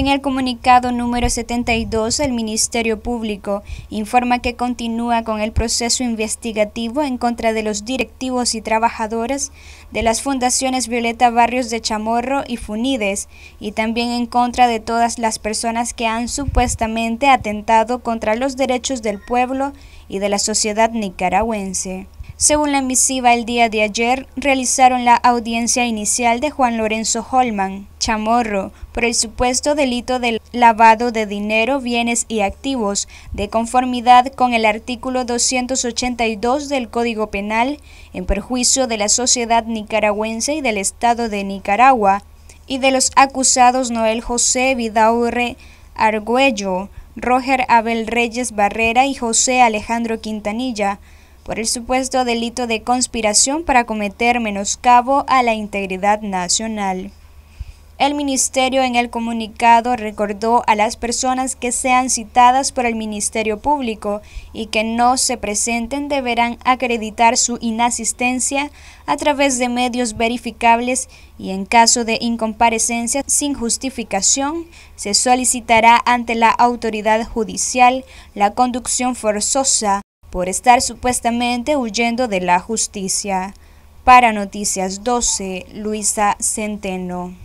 En el comunicado número 72, el Ministerio Público informa que continúa con el proceso investigativo en contra de los directivos y trabajadores de las fundaciones Violeta Barrios de Chamorro y Funides, y también en contra de todas las personas que han supuestamente atentado contra los derechos del pueblo y de la sociedad nicaragüense. Según la misiva el día de ayer, realizaron la audiencia inicial de Juan Lorenzo Holman, Chamorro, por el supuesto delito de lavado de dinero, bienes y activos, de conformidad con el artículo 282 del Código Penal, en perjuicio de la sociedad nicaragüense y del Estado de Nicaragua, y de los acusados Noel José Vidaurre Argüello, Roger Abel Reyes Barrera y José Alejandro Quintanilla, por el supuesto delito de conspiración para cometer menoscabo a la integridad nacional. El ministerio en el comunicado recordó a las personas que sean citadas por el Ministerio Público y que no se presenten deberán acreditar su inasistencia a través de medios verificables y en caso de incomparecencia sin justificación se solicitará ante la autoridad judicial la conducción forzosa por estar supuestamente huyendo de la justicia. Para Noticias 12, Luisa Centeno.